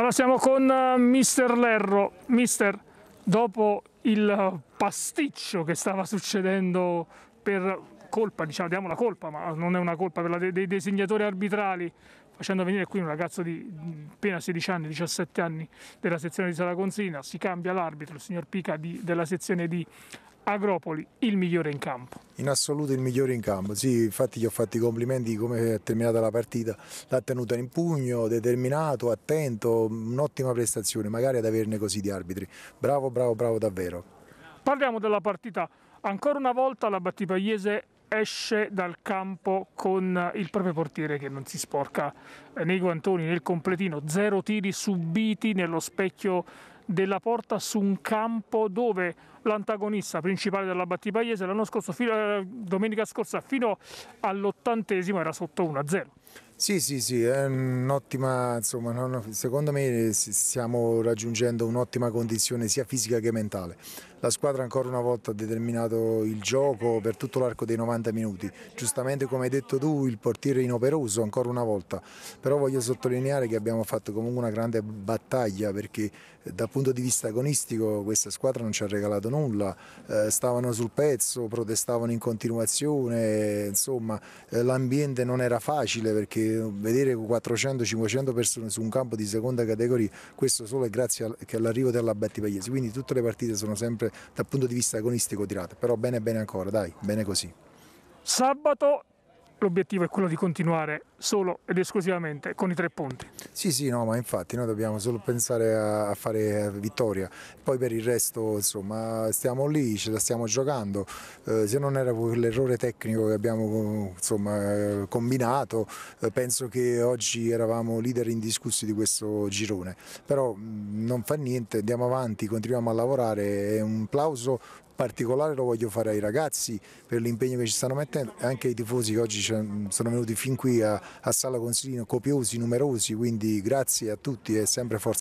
Allora siamo con eh, Mister Lerro. Mister, dopo il pasticcio che stava succedendo per colpa, diciamo, diamo la colpa, ma non è una colpa, quella dei, dei designatori arbitrali, facendo venire qui un ragazzo di appena 16 anni, 17 anni della sezione di Sala si cambia l'arbitro, il signor Pica di, della sezione di Agropoli il migliore in campo. In assoluto il migliore in campo, sì, infatti gli ho fatto i complimenti di come è terminata la partita, l'ha tenuta in pugno, determinato, attento, un'ottima prestazione, magari ad averne così di arbitri. Bravo, bravo, bravo davvero. Parliamo della partita. Ancora una volta la Battipagliese esce dal campo con il proprio portiere che non si sporca eh, nei guantoni, nel completino, zero tiri subiti nello specchio della porta su un campo dove l'antagonista principale della Battipagliese l'anno scorso, fino, eh, domenica scorsa, fino all'ottantesimo era sotto 1-0. Sì, sì, sì, è un'ottima, insomma, no, secondo me eh, stiamo raggiungendo un'ottima condizione sia fisica che mentale. La squadra ancora una volta ha determinato il gioco per tutto l'arco dei 90 minuti. Giustamente come hai detto tu, il portiere inoperoso ancora una volta, però voglio sottolineare che abbiamo fatto comunque una grande battaglia perché eh, dal punto di vista agonistico questa squadra non ci ha regalato nulla, eh, stavano sul pezzo, protestavano in continuazione, insomma, eh, l'ambiente non era facile perché vedere 400-500 persone su un campo di seconda categoria, questo solo è grazie all'arrivo della Betti Pagliesi, quindi tutte le partite sono sempre dal punto di vista agonistico tirate, però bene bene ancora, dai, bene così. Sabato l'obiettivo è quello di continuare solo ed esclusivamente con i tre punti. Sì, sì, no, ma infatti noi dobbiamo solo pensare a, fare vittoria, poi per il resto insomma stiamo lì, ce la stiamo giocando, eh, se non era l'errore tecnico che abbiamo insomma, eh, combinato, eh, penso che oggi eravamo leader indiscussi di questo girone, però mm, non fa niente, andiamo avanti, continuiamo a lavorare, è un applauso particolare lo voglio fare ai ragazzi per l'impegno che ci stanno mettendo e anche ai tifosi che oggi sono venuti fin qui a, a Sala Consilino copiosi, numerosi, quindi grazie a tutti e sempre forza.